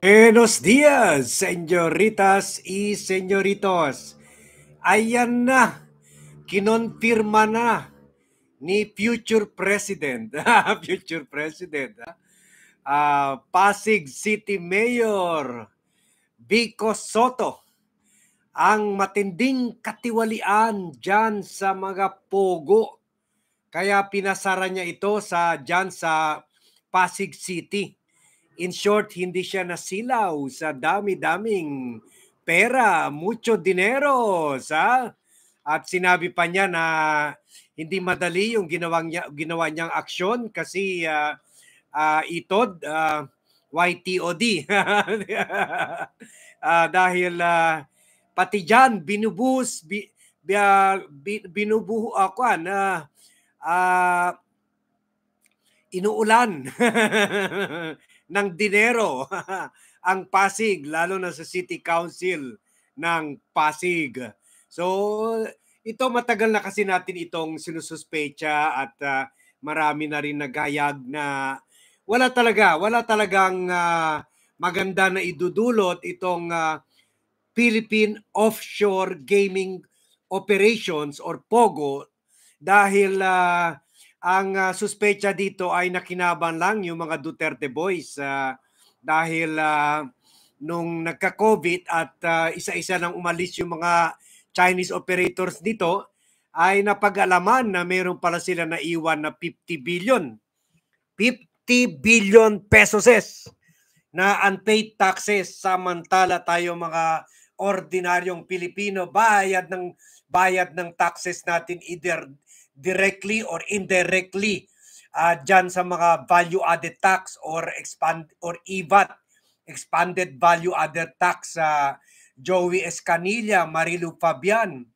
Buenos dias, señoritas y señoritos. Ayan na, kinonfirma na ni future president, future president, uh, Pasig City Mayor Vico Soto, ang matinding katiwalian dyan sa mga pogo. Kaya pinasara niya ito sa dyan sa Pasig City In short, hindi siya nasilaw sa dami-daming pera, mucho dinero, sa at sinabi pa niya na hindi madali yung ginawa niya ginawa niyang aksyon kasi uh, uh, itod uh, ah, YTOD uh, dahil uh, pati diyan binubuhos bi, bi, uh, bi, binubuho ako uh, na uh, inuulan ng dinero ang Pasig, lalo na sa City Council ng Pasig. So, ito matagal na kasi natin itong sinususpecha at uh, marami na rin naghayag na wala talaga, wala talagang uh, maganda na idudulot itong uh, Philippine Offshore Gaming Operations or POGO dahil uh, ang uh, suspecha dito ay nakinaban lang yung mga Duterte boys uh, dahil uh, nung nagka-COVID at uh, isa-isa nang umalis yung mga Chinese operators dito ay napag-alaman na meron pala sila na iwan na 50 billion. 50 billion pesos na unpaid taxes samantala tayo mga ordinaryong Pilipino bayad ng bayad ng taxes natin either directly or indirectly uh, dyan sa mga value-added tax or expand or EVAT, expanded value-added tax sa uh, Joey Escanilla, Marilu Fabian,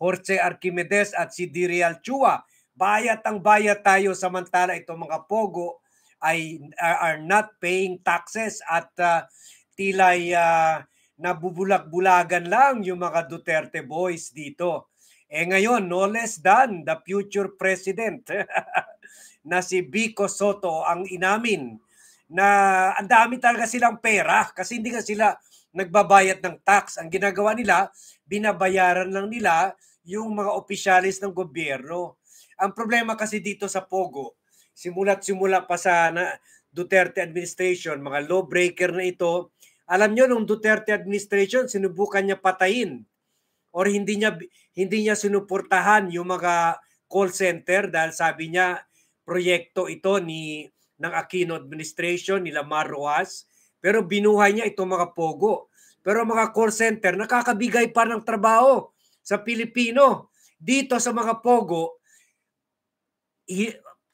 Jorge Archimedes at si Dirial Chua. Bayat ang bayat tayo samantala itong mga pogo ay ah, are not paying taxes at uh, tila'y uh, nabubulag-bulagan lang yung mga Duterte boys dito. Eh ngayon, no less than the future president na si Biko Soto ang inamin na ang dami talaga silang pera kasi hindi nga sila nagbabayad ng tax. Ang ginagawa nila, binabayaran lang nila yung mga opisyalis ng gobyerno. Ang problema kasi dito sa Pogo, simula't simula pa sa na, Duterte administration, mga lawbreaker na ito, alam nyo, nung Duterte administration, sinubukan niya patayin or hindi niya hindi niya sinuportahan yung mga call center dahil sabi niya proyekto ito ni ng Aquino administration nila Marroas pero binuhay niya itong mga pogo. Pero mga call center nakakabigay pa ng trabaho sa Pilipino. Dito sa mga pogo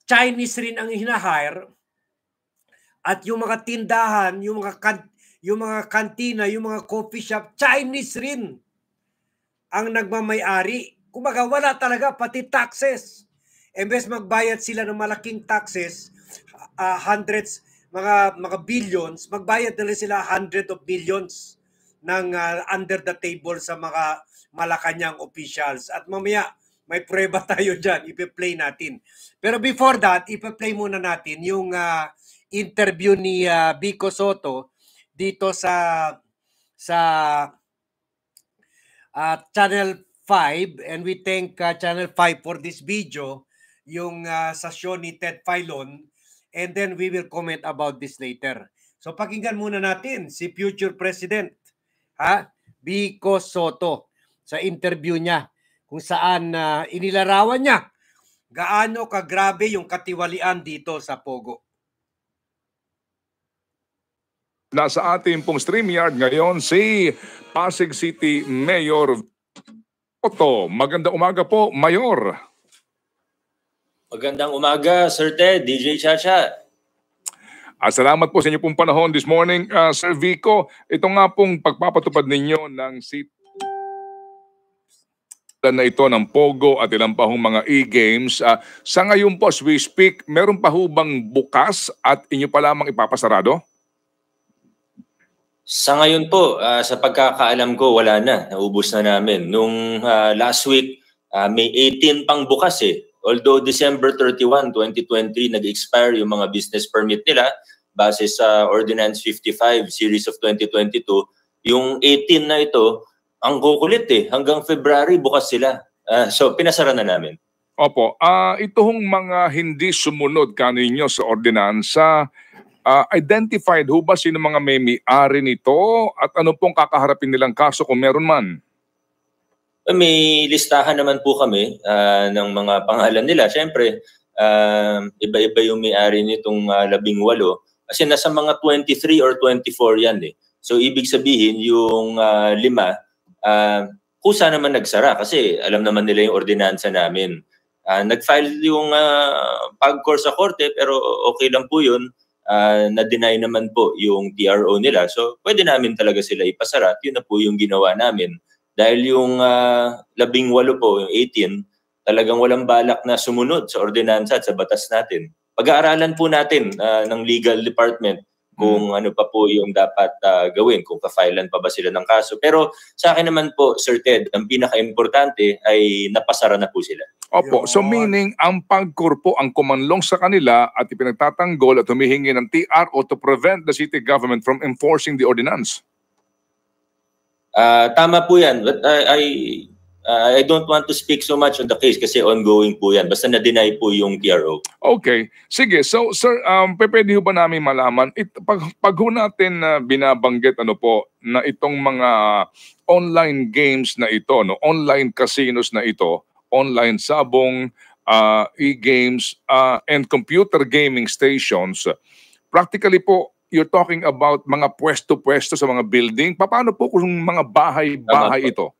Chinese rin ang hinahire at yung mga tindahan, yung mga kan- yung mga kantina, yung mga coffee shop, Chinese rin ang nagmamayari. Kumbaga wala talaga pati taxes. Imbes magbayad sila ng malaking taxes, uh, hundreds, mga mga billions, magbayad nila sila hundred of billions ng uh, under the table sa mga Malacanang officials. At mamaya, may prueba tayo dyan. Ipe-play natin. Pero before that, ipe-play muna natin yung uh, interview ni uh, Bico Soto dito sa sa uh, Channel 5 and we thank uh, Channel 5 for this video, yung uh, sasyon ni Ted Filon and then we will comment about this later. So pakinggan muna natin si future president ha Bico Soto sa interview niya kung saan uh, inilarawan niya gaano kagrabe yung katiwalian dito sa Pogo. Nasa ating pong StreamYard ngayon si Pasig City Mayor Otto. Maganda umaga po, Mayor. Magandang umaga, Sir Ted, DJ Chacha. Ah, salamat po sa inyo pong panahon this morning, uh, Sir Vico. Ito nga pong pagpapatupad ninyo ng seat na ito ng Pogo at ilang pa mga e-games. Uh, sa ngayon po, as we speak, meron pa ho bang bukas at inyo pa lamang ipapasarado? Sa ngayon po, uh, sa pagkakaalam ko, wala na. Naubos na namin. Nung uh, last week, uh, may 18 pang bukas eh. Although December 31, 2023, nag-expire yung mga business permit nila base sa Ordinance 55 Series of 2022. Yung 18 na ito, ang kukulit eh. Hanggang February, bukas sila. Uh, so, pinasara na namin. Opo. Uh, ito hong mga hindi sumunod kaninyo sa ordinansa, uh, identified ho ba sino mga may-ari nito at ano pong kakaharapin nilang kaso kung meron man? May listahan naman po kami uh, ng mga pangalan nila. Siyempre, uh, iba-iba yung may-ari nitong uh, labing walo. Kasi nasa mga 23 or 24 yan eh. So ibig sabihin yung uh, lima, uh, kusa naman nagsara kasi alam naman nila yung ordinansa namin. Uh, nag-file yung uh, PAGCOR sa korte pero okay lang po yun Ah, na-deny naman po yung TRO nila. So, pwede namin talaga sila ipasara. Yun na po yung ginawa namin. Dahil yung uh, labing walo po, yung 18, talagang walang balak na sumunod sa ordinansa at sa batas natin. Pag-aaralan po natin uh, ng legal department kung mm. ano pa po yung dapat uh, gawin, kung pa-filean pa ba sila ng kaso. Pero sa akin naman po, Sir Ted, ang pinaka-importante ay napasara na po sila. Opo, so meaning ang pagkorpo ang kumanlong sa kanila at ipinagtatanggol at humihingi ng TRO to prevent the city government from enforcing the ordinance. Uh, tama po yan. But ah, I, I Uh, I don't want to speak so much on the case kasi ongoing po yan. Basta na-deny po yung PRO. Okay. Sige. So, sir, um, pwede ba namin malaman, it, pag, pag ho natin uh, binabanggit ano po, na itong mga online games na ito, no, online casinos na ito, online sabong, uh, e-games, uh, and computer gaming stations, practically po, you're talking about mga pwesto-pwesto sa mga building. Paano po kung mga bahay-bahay ito?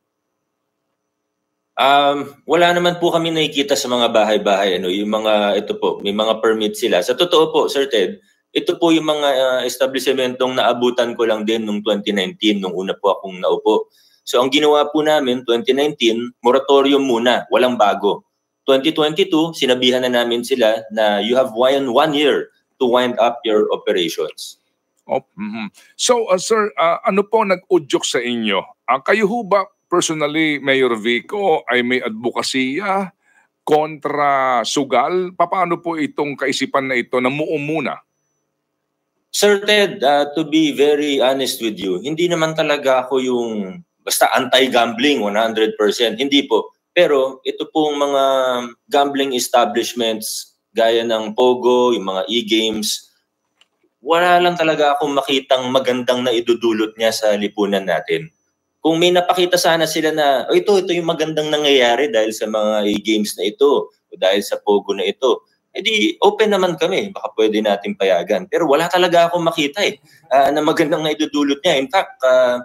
Um, wala naman po kami nakikita sa mga bahay-bahay. Ano, yung mga, ito po, may mga permit sila. Sa totoo po, Sir Ted, ito po yung mga uh, establishmentong naabutan ko lang din noong 2019, nung una po akong naupo. So ang ginawa po namin, 2019, moratorium muna, walang bago. 2022, sinabihan na namin sila na you have one, one year to wind up your operations. Oh, mm-hmm. So, uh, sir, uh, ano po nag-udyok sa inyo? Uh, kayo ho ba Personally, Mayor Vico ay may advokasya kontra sugal. Paano po itong kaisipan na ito na muumuna? Sir Ted, uh, to be very honest with you, hindi naman talaga ako yung basta anti-gambling 100%. Hindi po. Pero ito pong mga gambling establishments gaya ng Pogo, yung mga e-games, wala lang talaga akong makitang magandang na idudulot niya sa lipunan natin kung may napakita sana sila na, oh, ito, ito yung magandang nangyayari dahil sa mga e games na ito o dahil sa Pogo na ito, edi eh open naman kami. Baka pwede natin payagan. Pero wala talaga akong makita eh, uh, na magandang naidudulot niya. In fact, uh,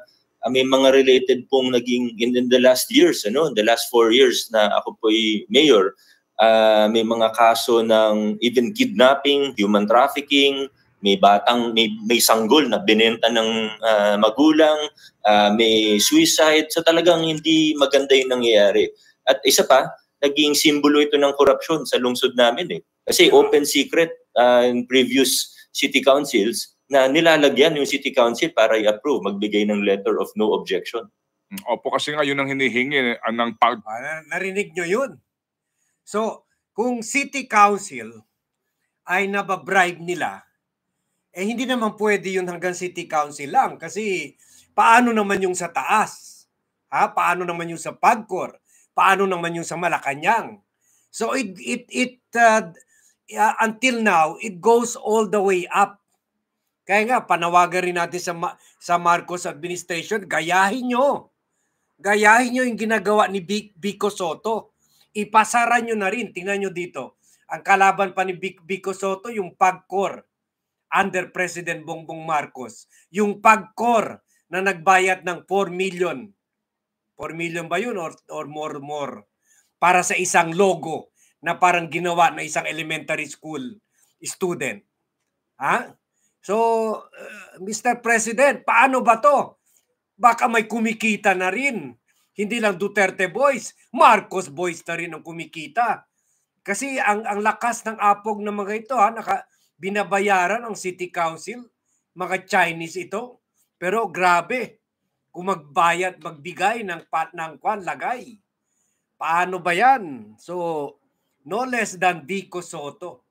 may mga related pong naging in, in the last years, ano, in the last four years na ako po ay mayor, uh, may mga kaso ng even kidnapping, human trafficking, may batang may, may sanggol na binenta ng uh, magulang, uh, may suicide, so talagang hindi maganda 'yung nangyayari. At isa pa, naging simbolo ito ng korupsyon sa lungsod namin eh. Kasi open secret uh, in previous city councils na nilalagyan yung city council para i-approve, magbigay ng letter of no objection. Hmm, opo, kasi nga yun ang hinihingi eh, ng pag... Ah, narinig nyo yun. So, kung city council ay nababribe nila, eh hindi naman pwede yun hanggang city council lang kasi paano naman yung sa taas? Ha? Paano naman yung sa Pagcor? Paano naman yung sa Malacanang? So it it it uh, uh, until now it goes all the way up. Kaya nga panawagan rin natin sa Ma- sa Marcos administration, gayahin nyo. Gayahin nyo yung ginagawa ni B- Bico Soto. Ipasara nyo na rin. Tingnan nyo dito. Ang kalaban pa ni B- Bico Soto, yung Pagcor under President Bongbong Marcos. Yung PAGCOR na nagbayad ng 4 million. 4 million ba yun or, or more more? Para sa isang logo na parang ginawa na isang elementary school student. Ha? So, uh, eh, Mr. President, paano ba to? Baka may kumikita na rin. Hindi lang Duterte boys, Marcos boys na rin ang kumikita. Kasi ang ang lakas ng apog ng mga ito ha, naka, binabayaran ang city council, mga Chinese ito. Pero grabe, kung magbayad, magbigay ng pat ng kwan, lagay. Paano ba yan? So, no less than Vico Soto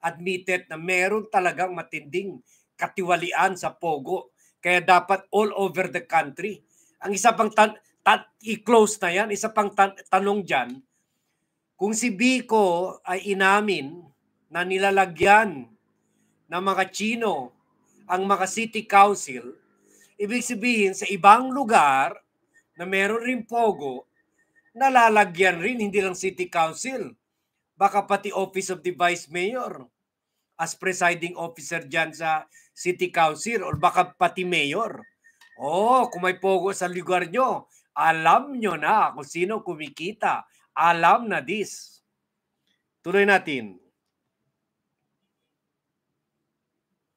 admitted na meron talagang matinding katiwalian sa Pogo. Kaya dapat all over the country. Ang isa pang tan- tan- i-close na yan, isa pang tan- tanong dyan, kung si Biko ay inamin na nilalagyan ng mga Chino ang mga city council, ibig sabihin sa ibang lugar na meron rin Pogo, nalalagyan rin hindi lang city council, baka pati office of the vice mayor as presiding officer dyan sa city council or baka pati mayor. Oh, kung may pogo sa lugar nyo, alam nyo na kung sino kumikita. Alam na this. Tuloy natin.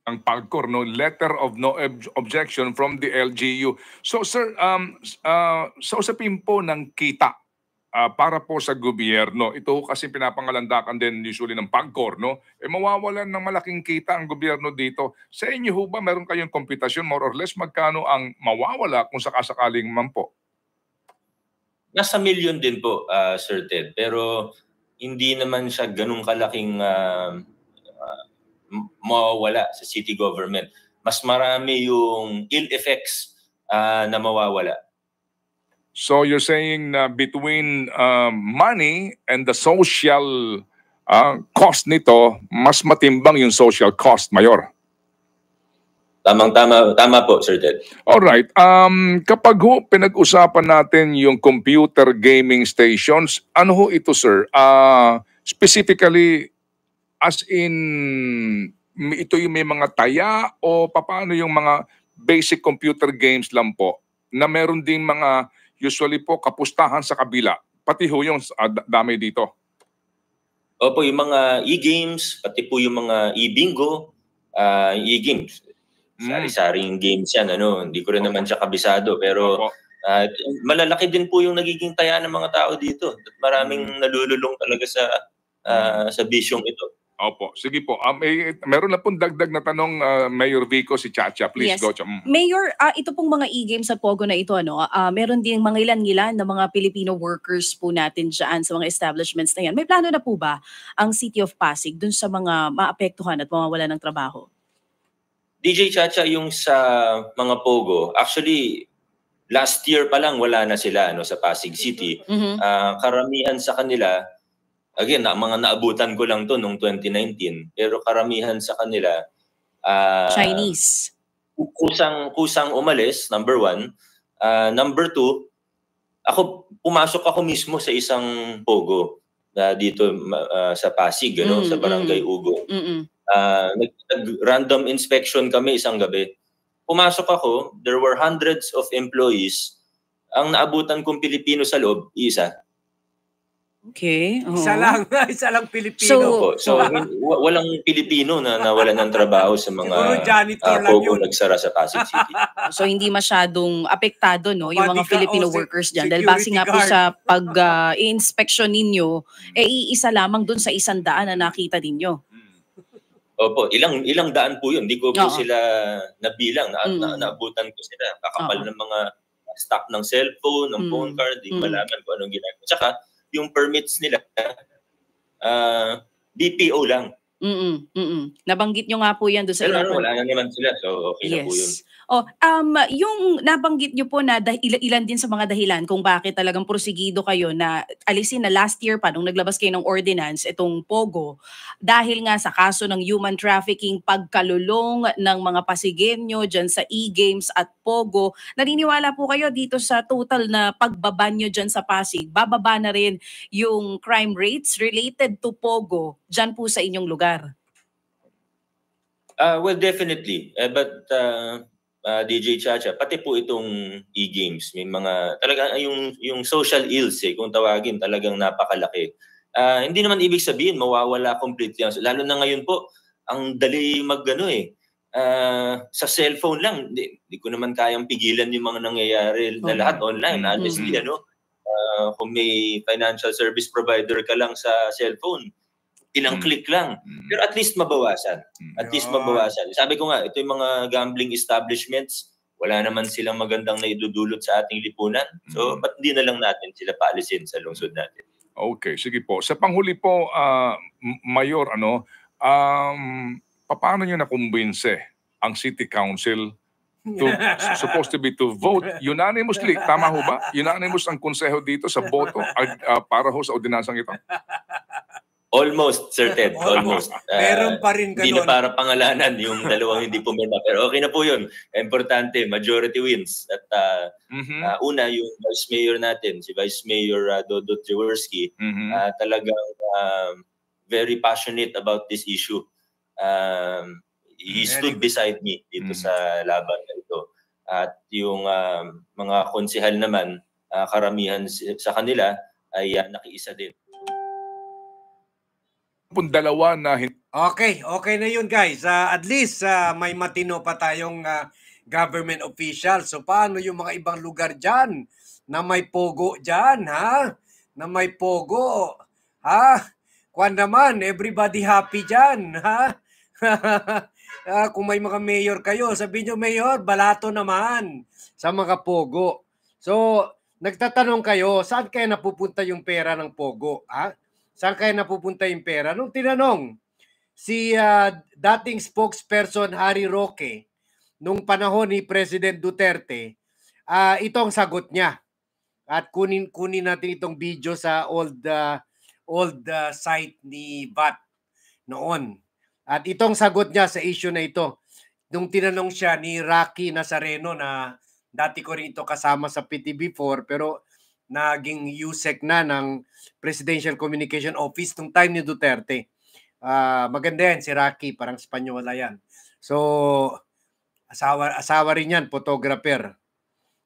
ang PAGCOR, no? letter of no ob- objection from the LGU. So sir, um, uh, sa usapin ng kita uh, para po sa gobyerno, ito kasi pinapangalandakan din usually ng PAGCOR, no? E mawawalan ng malaking kita ang gobyerno dito. Sa inyo ho ba meron kayong komputasyon more or less magkano ang mawawala kung sakasakaling man po? Nasa million din po, uh, Sir Ted. Pero hindi naman siya ganung kalaking uh, mawawala sa city government. Mas marami yung ill effects uh, na mawawala. So you're saying na uh, between uh, money and the social uh, cost nito, mas matimbang yung social cost, Mayor? Tamang tama tama po, Sir Ted. All right. Um kapag ho pinag-usapan natin yung computer gaming stations, ano ho ito, sir? Uh, specifically As in, ito yung may mga taya o paano yung mga basic computer games lang po na meron ding mga usually po kapustahan sa kabila. Pati ho yung uh, dami dito. Opo, yung mga e-games, pati po yung mga e-bingo, uh, e-games. Hmm. Sari-saring games yan. Ano? Hindi ko rin Opo. naman siya kabisado. Pero Opo. uh, malalaki din po yung nagiging taya ng mga tao dito. At maraming hmm. nalululong talaga sa uh, sa bisyong ito. Opo. Sige po. Um, may, meron na pong dagdag na tanong, uh, Mayor Vico, si Chacha. Please, yes. Chacha. Mm. Mayor, uh, ito pong mga e-games sa Pogo na ito, ano, uh, meron din mga ilan-ilan na mga Filipino workers po natin dyan sa mga establishments na yan. May plano na po ba ang City of Pasig dun sa mga maapektuhan at mawawala ng trabaho? DJ Chacha, yung sa mga Pogo, actually, last year pa lang wala na sila no, sa Pasig City. Mm-hmm. Uh, karamihan sa kanila, Again, na, mga naabutan ko lang to noong 2019, pero karamihan sa kanila uh, Chinese. Kusang kusang umalis, number one. Uh, number two, ako pumasok ako mismo sa isang pogo na uh, dito uh, sa Pasig, ano, mm, sa Barangay mm, Ugo. Mm, uh, nag-random inspection kami isang gabi. Pumasok ako, there were hundreds of employees. Ang naabutan kong Pilipino sa loob, isa. Okay. Uh-huh. Isa lang, isa lang Pilipino. So, po. so diba? walang Pilipino na nawala ng trabaho sa mga janitor uh, ah, Pogo nagsara sa Pasig City. so hindi masyadong apektado no yung mga Filipino oh, workers diyan dahil base nga po sa pag uh, ah, inspection ninyo eh iisa lamang doon sa isang daan na nakita ninyo. Hmm. Opo, ilang ilang daan po yun. Hindi ko po sila nabilang. Na, mm. na, naabutan ko sila. Kakapal Oo. ng mga stock ng cellphone, ng mm. phone card, hindi mm. malaman kung anong ginagawa. Tsaka, yung permits nila uh, ah, BPO lang. Mm-mm, mm-mm. Nabanggit nyo nga po yan doon sa Pero, airport. Ano, wala na naman sila, so okay yes. na po yun. Oh, um, yung nabanggit niyo po na dahil, ilan din sa mga dahilan kung bakit talagang prosigido kayo na alisin na last year pa nung naglabas kayo ng ordinance itong POGO dahil nga sa kaso ng human trafficking, pagkalulong ng mga Pasigenyo dyan sa e-games at POGO. Naniniwala po kayo dito sa total na pagbaba nyo dyan sa Pasig, bababa na rin yung crime rates related to POGO dyan po sa inyong lugar? Uh, well, definitely. Uh, but uh, uh, ah, DJ Chacha, pati po itong e-games, may mga talaga ah, yung yung social ills eh kung tawagin talagang napakalaki. Uh, hindi naman ibig sabihin mawawala completely lalo na ngayon po ang dali magano eh. Uh, sa cellphone lang, hindi, hindi ko naman kayang pigilan yung mga nangyayari na lahat online, honestly, mm-hmm. ano. Uh, kung may financial service provider ka lang sa cellphone, Ilang mm. click lang. Mm. Pero at least mabawasan. Mm. At yeah. least mabawasan. Sabi ko nga, ito yung mga gambling establishments, wala naman silang magandang naidudulot sa ating lipunan. So, mm. ba't di na lang natin sila paalisin sa lungsod natin? Okay, sige po. Sa panghuli po, uh, Mayor, ano, um, paano nyo nakumbinse ang City Council to, supposed to be to vote unanimously. Tama ho ba? Unanimous ang konseho dito sa boto uh, para ho sa ordinansang ito. Almost certain, almost. Uh, Meron pa rin ganun. Hindi na para pangalanan yung dalawang hindi pumenda. Pero okay na po yun. Importante, majority wins. At uh, mm-hmm. uh, una, yung Vice Mayor natin, si Vice Mayor uh, Dodo Tjewerski, mm-hmm. uh, talagang uh, very passionate about this issue. Um, he very stood good. beside me dito mm-hmm. sa laban na ito. At yung uh, mga konsihal naman, uh, karamihan sa kanila ay uh, nakiisa din pun dalawa na Okay, okay na yun guys. Uh, at least uh, may matino pa tayong uh, government official. So paano yung mga ibang lugar diyan na may pogo diyan, ha? Na may pogo, ha? Kuan naman, everybody happy diyan, ha? uh, kung may mga mayor kayo, sabihin nyo, mayor, balato naman sa mga pogo. So, nagtatanong kayo, saan kaya napupunta yung pera ng pogo, ha? Saan kaya napupunta yung pera? Nung tinanong si uh, dating spokesperson Harry Roque nung panahon ni President Duterte, uh, ito ang sagot niya. At kunin kunin natin itong video sa old uh, old uh, site ni Bat noon. At itong sagot niya sa issue na ito nung tinanong siya ni Rocky Nazareno na dati ko rin ito kasama sa PTB4 pero naging USEC na ng Presidential Communication Office nung time ni Duterte. Uh, maganda yan, si Rocky, parang Spanyola yan. So, asawa, asawa rin yan, photographer.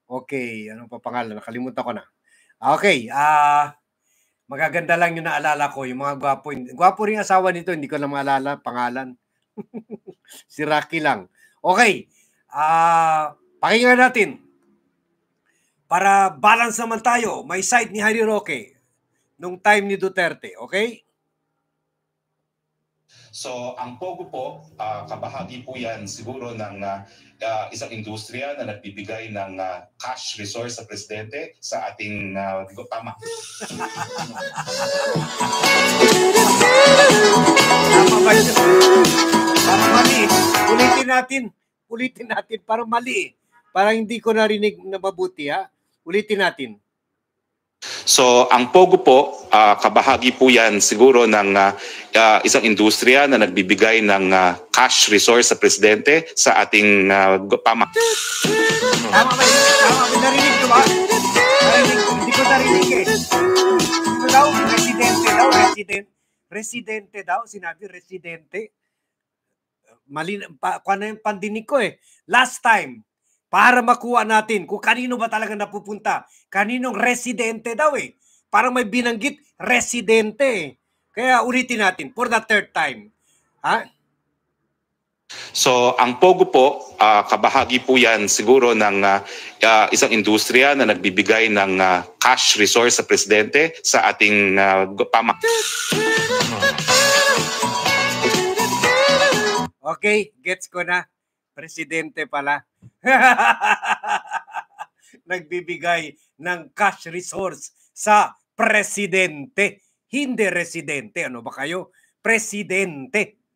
Okay, anong pa pangalan? Nakalimutan ko na. Okay, ah... Uh, magaganda lang yung naalala ko, yung mga gwapo. Gwapo rin asawa nito, hindi ko na maalala, pangalan. si Rocky lang. Okay, ah, uh, pakinggan natin para balance naman tayo. May side ni Harry Roque nung time ni Duterte, okay? So, ang Pogo po, uh, kabahagi po yan siguro ng uh, uh, isang industriya na nagbibigay ng uh, cash resource sa presidente sa ating uh, tama. tama ba yun? Tama mali. Ulitin natin. Ulitin natin. Parang mali. Parang hindi ko narinig na mabuti ha. Ulitin natin. So ang Pogo po, uh, kabahagi po yan siguro ng uh, uh, isang industriya na nagbibigay ng uh, cash resource sa presidente sa ating uh, pama. Tama ba yun? Tama ba? Narinig ko ba? Hindi ko narinig eh. Ito daw, residente daw, residente. Residente daw, sinabi residente. Mali, pa, kung ano yung pandinig ko eh. Last time, para makuha natin kung kanino ba talaga napupunta. Kaninong residente daw eh. Parang may binanggit residente. Eh. Kaya ulitin natin for the third time. Ha? So, ang Pogo po, uh, kabahagi po yan siguro ng uh, uh, isang industriya na nagbibigay ng uh, cash resource sa presidente sa ating uh, pama. Okay, gets ko na presidente pala. Nagbibigay ng cash resource sa presidente. Hindi residente. Ano ba kayo? Presidente.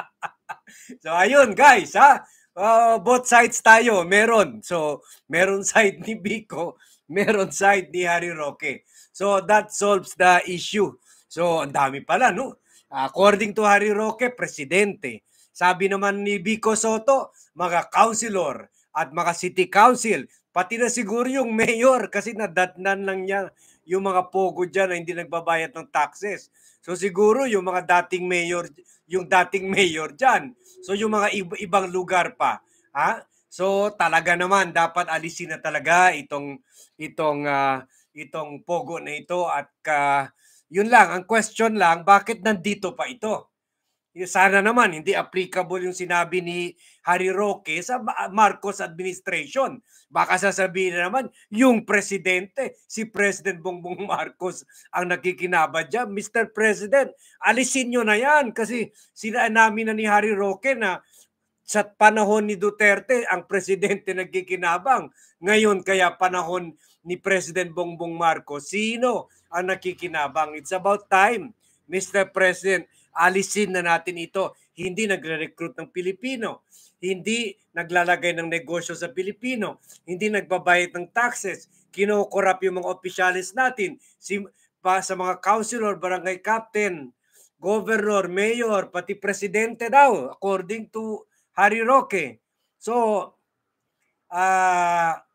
so ayun guys, ha? Uh, both sides tayo, meron. So, meron side ni Biko, meron side ni Harry Roque. So, that solves the issue. So, ang dami pala, no? According to Harry Roque, presidente. Sabi naman ni Bico Soto, mga councilor at mga city council, pati na siguro yung mayor kasi nadatnan lang niya yung mga pogo dyan na hindi nagbabayad ng taxes. So siguro yung mga dating mayor, yung dating mayor dyan. So yung mga iba- ibang lugar pa. Ha? So talaga naman dapat alisin na talaga itong itong uh, itong pogo na ito at uh, yun lang ang question lang bakit nandito pa ito? sana naman hindi applicable yung sinabi ni Harry Roque sa Marcos administration. Baka sasabihin na naman, yung presidente, si President Bongbong Marcos ang nakikinaba dyan. Mr. President, alisin nyo na yan kasi sila namin na ni Harry Roque na sa panahon ni Duterte, ang presidente nagkikinabang. Ngayon kaya panahon ni President Bongbong Marcos, sino ang nakikinabang? It's about time, Mr. President alisin na natin ito. Hindi nagre-recruit ng Pilipino. Hindi naglalagay ng negosyo sa Pilipino. Hindi nagbabayad ng taxes. Kinukurap yung mga officials natin. Si, pa, sa mga councilor, barangay captain, governor, mayor, pati presidente daw, according to Harry Roque. So, ah... Uh,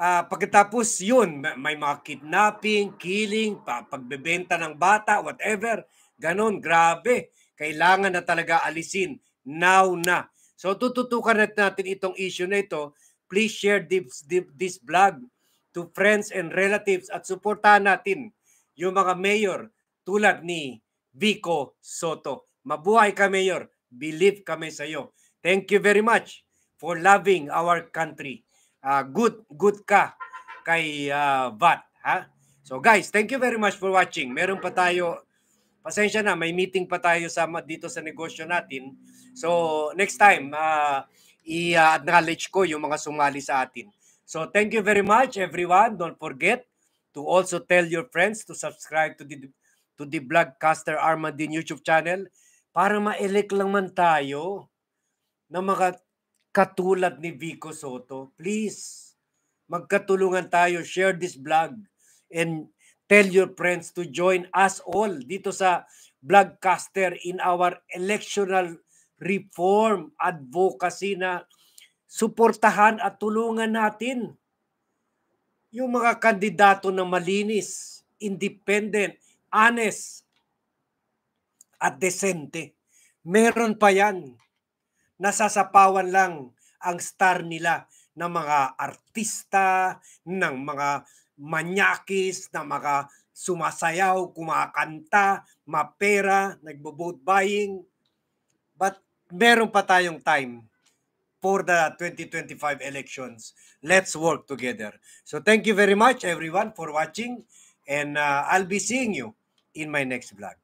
Uh, pagkatapos yun, may mga kidnapping, killing, pagbebenta ng bata, whatever. Ganon, grabe. Kailangan na talaga alisin. Now na. So tututukan natin itong issue na ito. Please share this, this vlog to friends and relatives at suportahan natin yung mga mayor tulad ni Vico Soto. Mabuhay ka, Mayor. Believe kami sa iyo. Thank you very much for loving our country. Uh, good, good ka kay uh, VAT. Ha? So guys, thank you very much for watching. Meron pa tayo pasensya na, may meeting pa tayo sa, dito sa negosyo natin. So, next time, uh, i-acknowledge ko yung mga sumali sa atin. So, thank you very much, everyone. Don't forget to also tell your friends to subscribe to the to the Vlogcaster Armandin YouTube channel para ma-elect lang man tayo na mga katulad ni Vico Soto. Please, magkatulungan tayo. Share this vlog and Tell your friends to join us all dito sa Blogcaster in our electoral reform advocacy na suportahan at tulungan natin yung mga kandidato na malinis, independent, honest, at desente. Meron pa yan. Nasasapawan lang ang star nila ng mga artista, ng mga manyakis, na mga sumasayaw, kumakanta, mapera, nagbo-boat buying. But meron pa tayong time for the 2025 elections. Let's work together. So thank you very much everyone for watching and uh, I'll be seeing you in my next vlog.